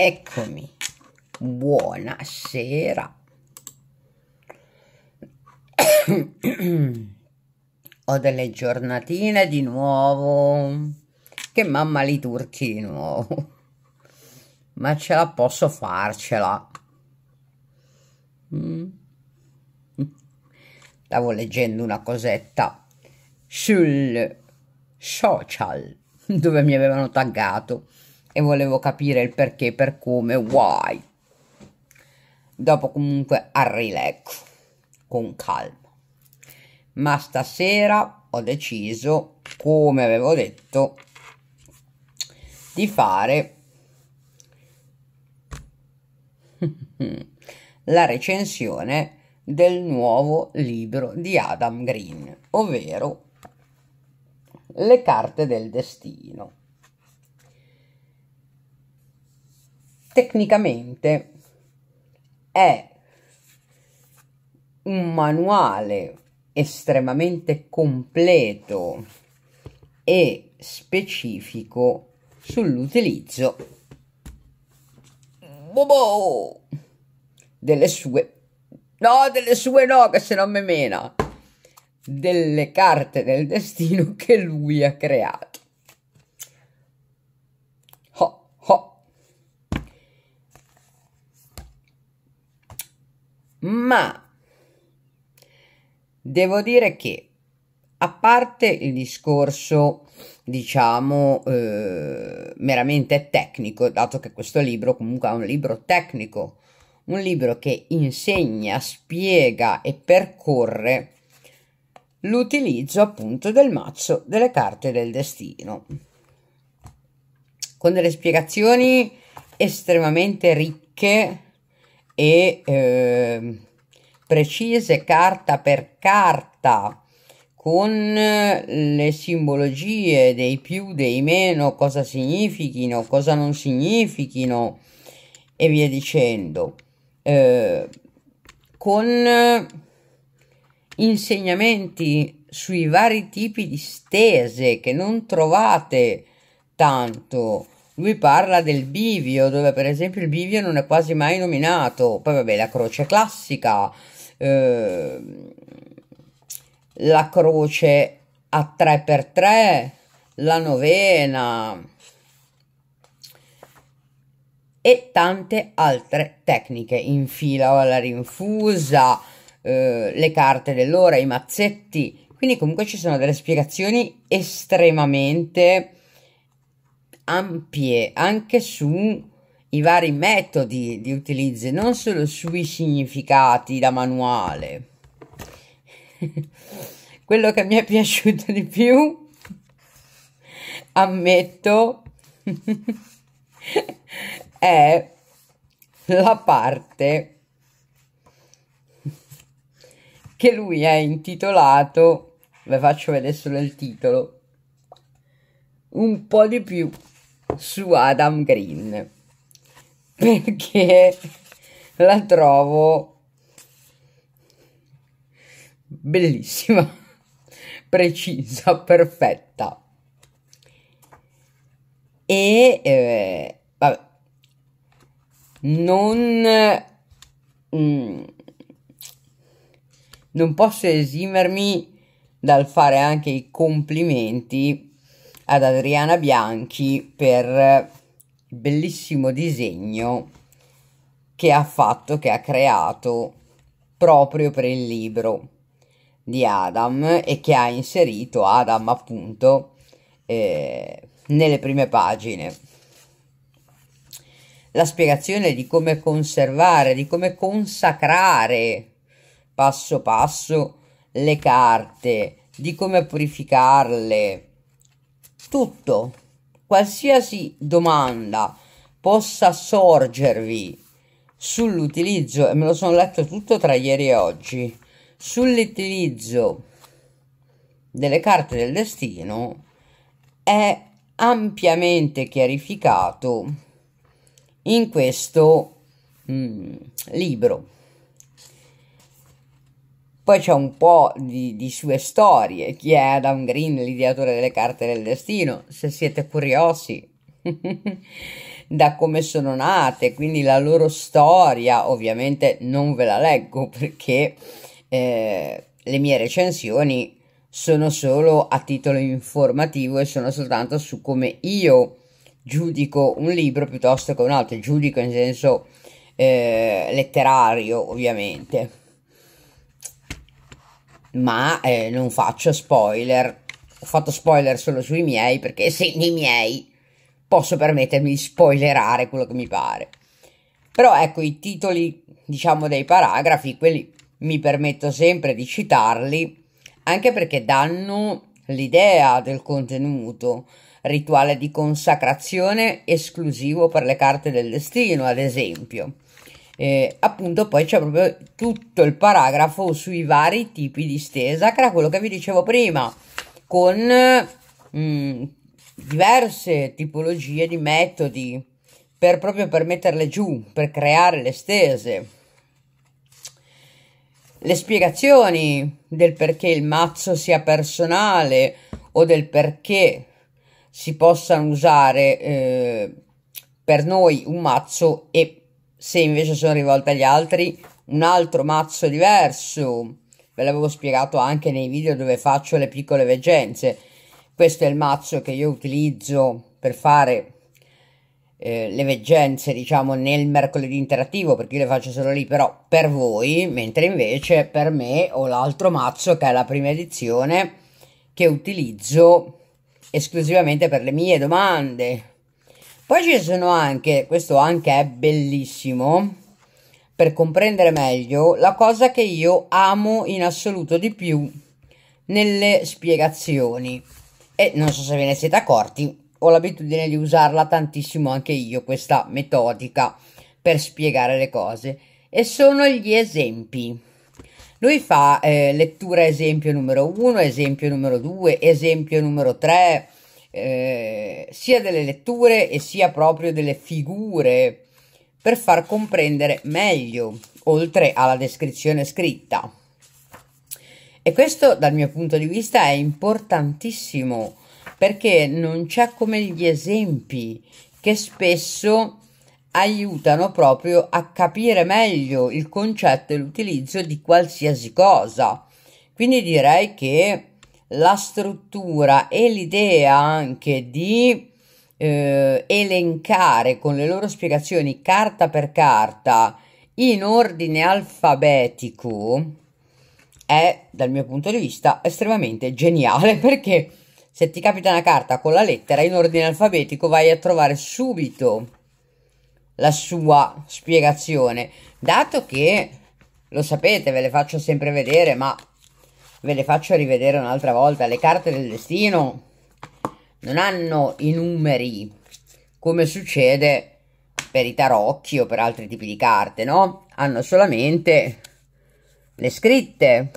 Eccomi. Buonasera. Ho delle giornatine di nuovo. Che mamma li turchi di nuovo. Ma ce la posso farcela. Mm. Stavo leggendo una cosetta sul social dove mi avevano taggato e volevo capire il perché, per come, why. Dopo comunque al con calma. Ma stasera ho deciso, come avevo detto, di fare la recensione del nuovo libro di Adam Green, ovvero Le carte del destino. tecnicamente è un manuale estremamente completo e specifico sull'utilizzo delle sue no delle sue no che se non me mena delle carte del destino che lui ha creato ma devo dire che a parte il discorso diciamo eh, meramente tecnico dato che questo libro comunque è un libro tecnico un libro che insegna spiega e percorre l'utilizzo appunto del mazzo delle carte del destino con delle spiegazioni estremamente ricche e eh, precise carta per carta con eh, le simbologie dei più, dei meno, cosa significhino, cosa non significhino e via dicendo, eh, con eh, insegnamenti sui vari tipi di stese che non trovate tanto lui parla del bivio, dove per esempio il bivio non è quasi mai nominato, poi vabbè la croce classica, eh, la croce a 3x3, la novena e tante altre tecniche in fila o alla rinfusa, eh, le carte dell'ora, i mazzetti, quindi comunque ci sono delle spiegazioni estremamente ampie anche sui vari metodi di utilizzo, non solo sui significati da manuale. Quello che mi è piaciuto di più, ammetto, è la parte che lui ha intitolato, ve faccio vedere solo il titolo, un po' di più su Adam Green perché la trovo bellissima, precisa, perfetta. E eh, vabbè, non, mm, non posso esimermi dal fare anche i complimenti ad Adriana Bianchi per il bellissimo disegno che ha fatto, che ha creato proprio per il libro di Adam e che ha inserito Adam appunto eh, nelle prime pagine. La spiegazione di come conservare, di come consacrare passo passo le carte, di come purificarle, tutto, qualsiasi domanda possa sorgervi sull'utilizzo, e me lo sono letto tutto tra ieri e oggi, sull'utilizzo delle carte del destino è ampiamente chiarificato in questo mm, libro. Poi c'è un po' di, di, sue storie, chi è Adam Green, l'ideatore delle carte del destino, se siete curiosi, da come sono nate, quindi la loro storia, ovviamente non ve la leggo perché eh, le mie recensioni sono solo a titolo informativo e sono soltanto su come io giudico un libro piuttosto che un altro, giudico in senso eh, letterario ovviamente ma eh, non faccio spoiler. Ho fatto spoiler solo sui miei perché essendo i miei posso permettermi di spoilerare quello che mi pare. Però ecco i titoli, diciamo, dei paragrafi, quelli mi permetto sempre di citarli, anche perché danno l'idea del contenuto. Rituale di consacrazione esclusivo per le carte del destino, ad esempio eh, appunto poi c'è proprio tutto il paragrafo sui vari tipi di stesa, che era quello che vi dicevo prima, con mh, mm, diverse tipologie di metodi per proprio per metterle giù, per creare le stese. Le spiegazioni del perché il mazzo sia personale o del perché si possano usare eh, per noi un mazzo e se invece sono rivolte agli altri, un altro mazzo diverso. Ve l'avevo spiegato anche nei video dove faccio le piccole veggenze. Questo è il mazzo che io utilizzo per fare eh, le veggenze, diciamo, nel mercoledì interattivo, perché io le faccio solo lì, però per voi, mentre invece per me ho l'altro mazzo che è la prima edizione che utilizzo esclusivamente per le mie domande poi ci sono anche, questo anche è bellissimo, per comprendere meglio, la cosa che io amo in assoluto di più nelle spiegazioni. E non so se ve ne siete accorti, ho l'abitudine di usarla tantissimo anche io, questa metodica, per spiegare le cose. E sono gli esempi. Lui fa eh, lettura esempio numero 1, esempio numero 2, esempio numero 3, eh, sia delle letture e sia proprio delle figure per far comprendere meglio, oltre alla descrizione scritta. E questo dal mio punto di vista è importantissimo perché non c'è come gli esempi che spesso aiutano proprio a capire meglio il concetto e l'utilizzo di qualsiasi cosa. Quindi direi che la struttura e l'idea anche di eh, elencare con le loro spiegazioni carta per carta in ordine alfabetico è, dal mio punto di vista, estremamente geniale perché se ti capita una carta con la lettera in ordine alfabetico vai a trovare subito la sua spiegazione, dato che lo sapete, ve le faccio sempre vedere, ma ve le faccio rivedere un'altra volta. Le carte del destino non hanno i numeri come succede per i tarocchi o per altri tipi di carte, no? Hanno solamente le scritte.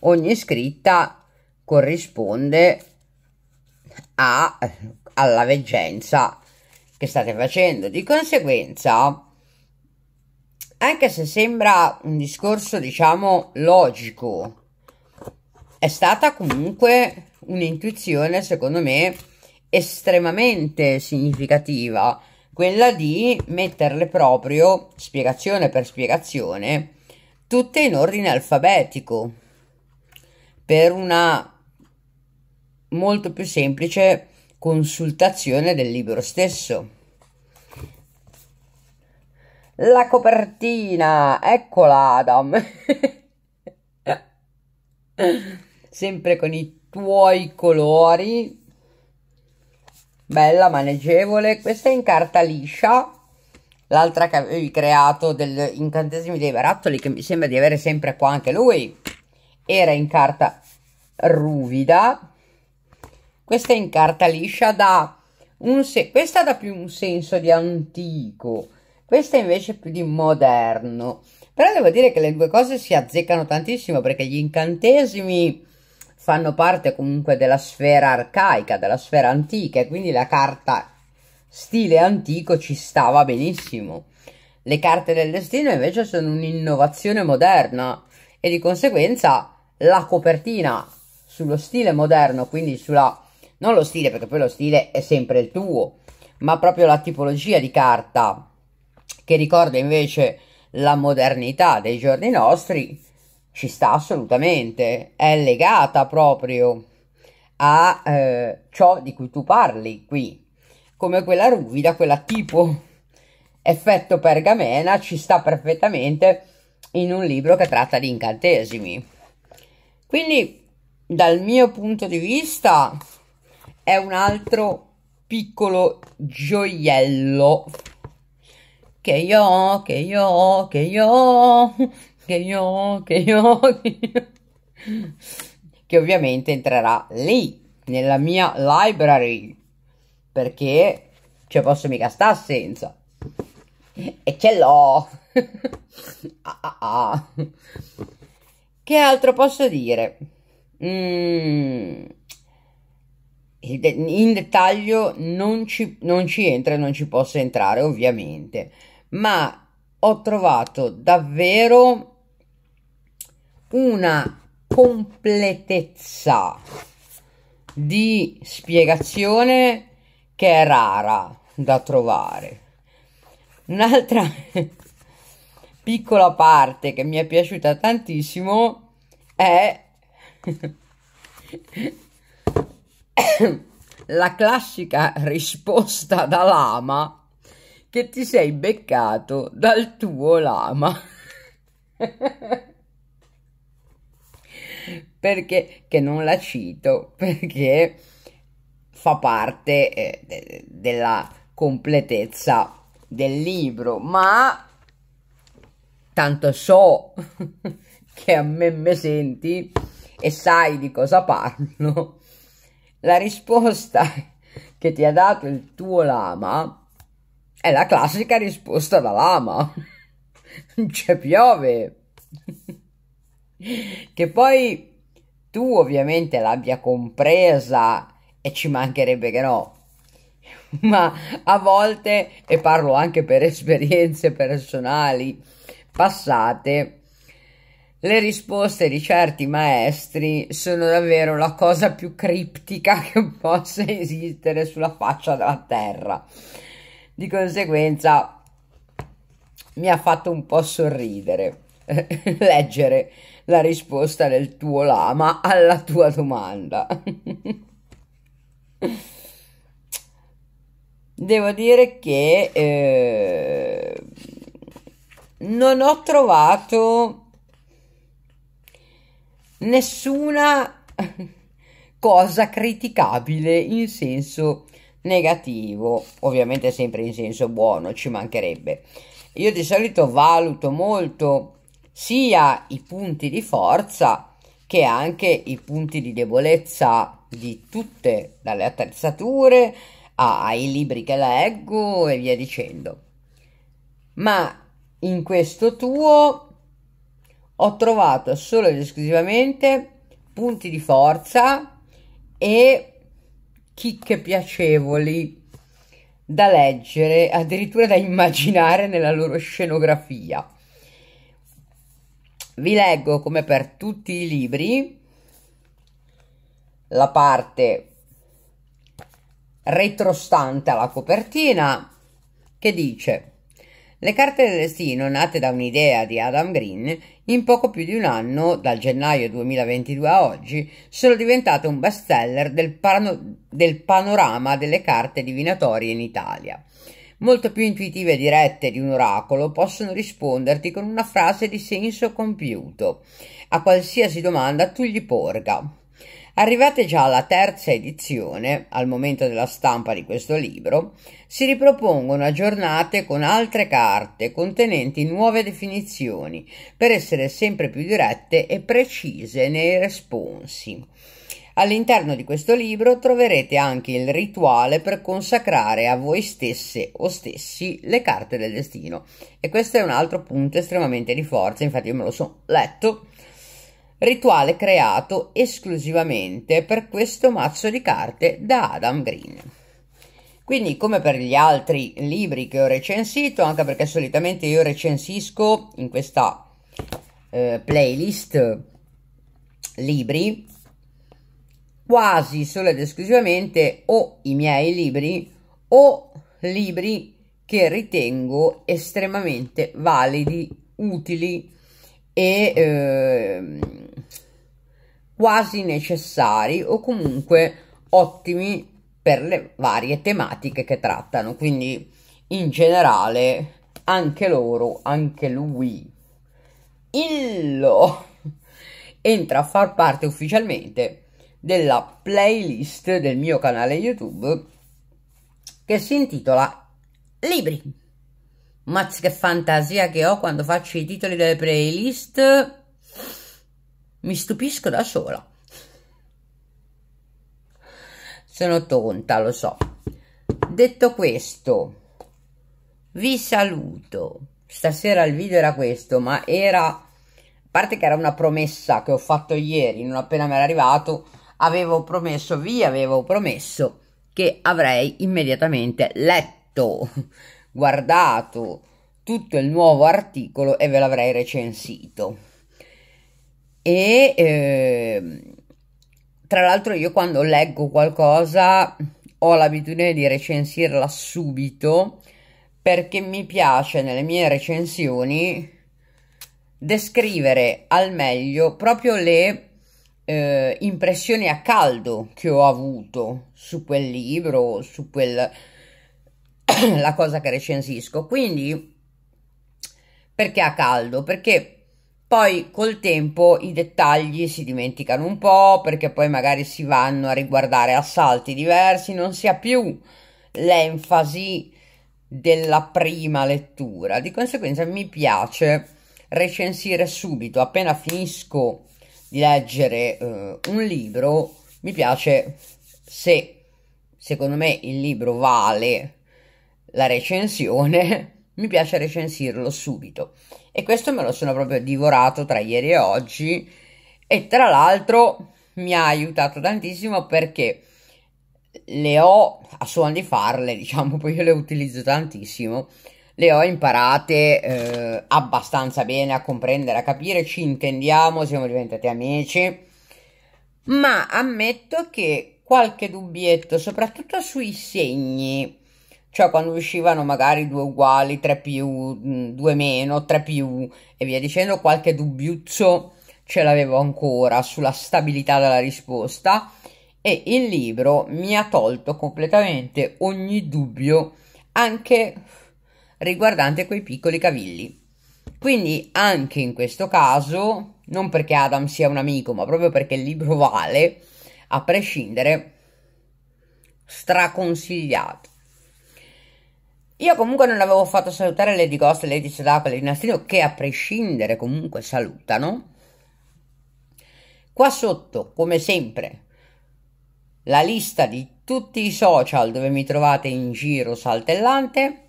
Ogni scritta corrisponde a, alla veggenza che state facendo. Di conseguenza, anche se sembra un discorso, diciamo, logico, è stata comunque un'intuizione, secondo me, estremamente significativa, quella di metterle proprio, spiegazione per spiegazione, tutte in ordine alfabetico, per una molto più semplice consultazione del libro stesso. La copertina, eccola Adam. sempre con i tuoi colori bella maneggevole questa è in carta liscia l'altra che avevi creato degli incantesimi dei barattoli che mi sembra di avere sempre qua anche lui era in carta ruvida questa è in carta liscia da un se- questa dà più un senso di antico questa invece più di moderno però devo dire che le due cose si azzeccano tantissimo perché gli incantesimi fanno parte comunque della sfera arcaica, della sfera antica e quindi la carta stile antico ci stava benissimo. Le carte del destino invece sono un'innovazione moderna e di conseguenza la copertina sullo stile moderno, quindi sulla non lo stile perché poi lo stile è sempre il tuo, ma proprio la tipologia di carta che ricorda invece la modernità dei giorni nostri ci sta assolutamente, è legata proprio a eh, ciò di cui tu parli qui, come quella ruvida, quella tipo effetto pergamena ci sta perfettamente in un libro che tratta di incantesimi. Quindi dal mio punto di vista è un altro piccolo gioiello che io, che io, che io che io, che io, che che ovviamente entrerà lì, nella mia library, perché cioè posso mica stare senza. E ce l'ho! ah, ah, ah. Che altro posso dire? Mm. In dettaglio non ci, non ci entra e non ci posso entrare, ovviamente, ma ho trovato davvero una completezza di spiegazione che è rara da trovare. Un'altra piccola parte che mi è piaciuta tantissimo è la classica risposta da lama che ti sei beccato dal tuo lama. perché, che non la cito perché fa parte eh, de, della completezza del libro, ma tanto so che a me mi senti e sai di cosa parlo. La risposta che ti ha dato il tuo lama è la classica risposta da lama. C'è piove. Che poi tu ovviamente l'abbia compresa e ci mancherebbe che no. Ma a volte, e parlo anche per esperienze personali passate, le risposte di certi maestri sono davvero la cosa più criptica che possa esistere sulla faccia della terra. Di conseguenza mi ha fatto un po' sorridere. leggere la risposta del tuo lama alla tua domanda. Devo dire che eh, non ho trovato nessuna cosa criticabile in senso negativo, ovviamente sempre in senso buono, ci mancherebbe. Io di solito valuto molto sia i punti di forza che anche i punti di debolezza di tutte, dalle attrezzature ai libri che leggo e via dicendo. Ma in questo tuo ho trovato solo ed esclusivamente punti di forza e chicche piacevoli da leggere, addirittura da immaginare nella loro scenografia vi leggo come per tutti i libri la parte retrostante alla copertina che dice le carte del destino, nate da un'idea di Adam Green, in poco più di un anno, dal gennaio 2022 a oggi, sono diventate un bestseller del, del panorama delle carte divinatorie in Italia molto più intuitive e dirette di un oracolo, possono risponderti con una frase di senso compiuto a qualsiasi domanda tu gli porga. Arrivate già alla terza edizione, al momento della stampa di questo libro, si ripropongono aggiornate con altre carte contenenti nuove definizioni per essere sempre più dirette e precise nei responsi. All'interno di questo libro troverete anche il rituale per consacrare a voi stesse o stessi le carte del destino e questo è un altro punto estremamente di forza, infatti io me lo sono letto. Rituale creato esclusivamente per questo mazzo di carte da Adam Green. Quindi come per gli altri libri che ho recensito, anche perché solitamente io recensisco in questa eh, playlist libri quasi solo ed esclusivamente o i miei libri o libri che ritengo estremamente validi, utili e eh, quasi necessari o comunque ottimi per le varie tematiche che trattano, quindi in generale anche loro, anche lui. Illo entra a far parte ufficialmente della playlist del mio canale YouTube che si intitola Libri. Mazz che fantasia che ho quando faccio i titoli delle playlist. Mi stupisco da sola. Sono tonta, lo so. Detto questo, vi saluto. Stasera il video era questo, ma era... A parte che era una promessa che ho fatto ieri, non appena mi era arrivato, avevo promesso, vi avevo promesso che avrei immediatamente letto, guardato tutto il nuovo articolo e ve l'avrei recensito. E eh, tra l'altro io quando leggo qualcosa ho l'abitudine di recensirla subito perché mi piace nelle mie recensioni descrivere al meglio proprio le eh, impressione a caldo che ho avuto su quel libro, su quella cosa che recensisco. Quindi, perché a caldo? Perché poi col tempo i dettagli si dimenticano un po', perché poi magari si vanno a riguardare assalti diversi, non si ha più l'enfasi della prima lettura. Di conseguenza mi piace recensire subito, appena finisco di leggere eh, un libro, mi piace se secondo me il libro vale la recensione, mi piace recensirlo subito. E questo me lo sono proprio divorato tra ieri e oggi e tra l'altro mi ha aiutato tantissimo perché le ho a suon di farle, diciamo, poi io le utilizzo tantissimo le ho imparate eh, abbastanza bene a comprendere, a capire, ci intendiamo, siamo diventati amici, ma ammetto che qualche dubbietto, soprattutto sui segni, cioè quando uscivano magari due uguali, tre più, mm, due meno, tre più e via dicendo, qualche dubbiuzzo ce l'avevo ancora sulla stabilità della risposta e il libro mi ha tolto completamente ogni dubbio anche riguardante quei piccoli cavilli. Quindi anche in questo caso, non perché Adam sia un amico, ma proprio perché il libro vale, a prescindere, straconsigliato. Io comunque non avevo fatto salutare Lady Ghost Lady Sedacqua e Lady Nastino, che a prescindere comunque salutano. Qua sotto, come sempre, la lista di tutti i social dove mi trovate in giro saltellante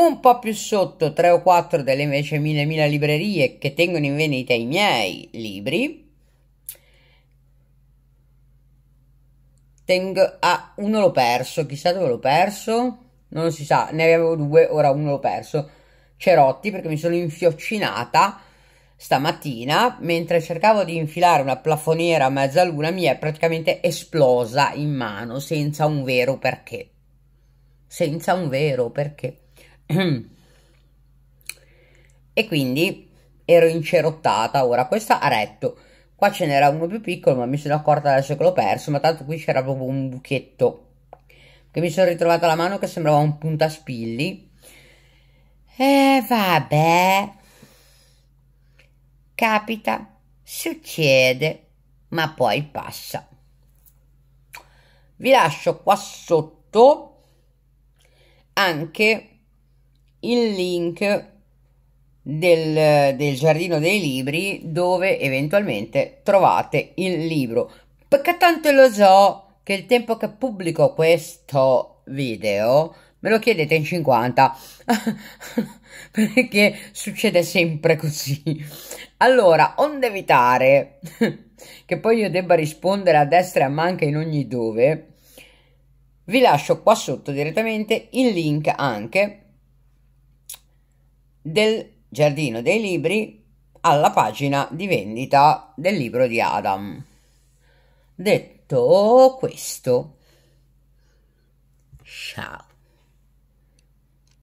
un po' più sotto, 3 o 4 delle invece mille, 1000 librerie che tengono in vendita i miei libri. Tengo, ah, uno l'ho perso, chissà dove l'ho perso. Non si sa, ne avevo due, ora uno l'ho perso. Cerotti perché mi sono infioccinata stamattina mentre cercavo di infilare una plafoniera a mezzaluna mi è praticamente esplosa in mano senza un vero perché. Senza un vero perché. e quindi ero incerottata. Ora, questa ha retto. Qua ce n'era uno più piccolo, ma mi sono accorta adesso che l'ho perso. Ma tanto qui c'era proprio un buchetto. Che mi sono ritrovata la mano che sembrava un puntaspilli. E vabbè. Capita, succede, ma poi passa. Vi lascio qua sotto anche il link del, del giardino dei libri dove eventualmente trovate il libro. Perché tanto lo so che il tempo che pubblico questo video me lo chiedete in 50 perché succede sempre così. Allora, onde evitare che poi io debba rispondere a destra e a manca in ogni dove, vi lascio qua sotto direttamente il link anche del Giardino dei Libri alla pagina di vendita del libro di Adam. Detto questo, ciao.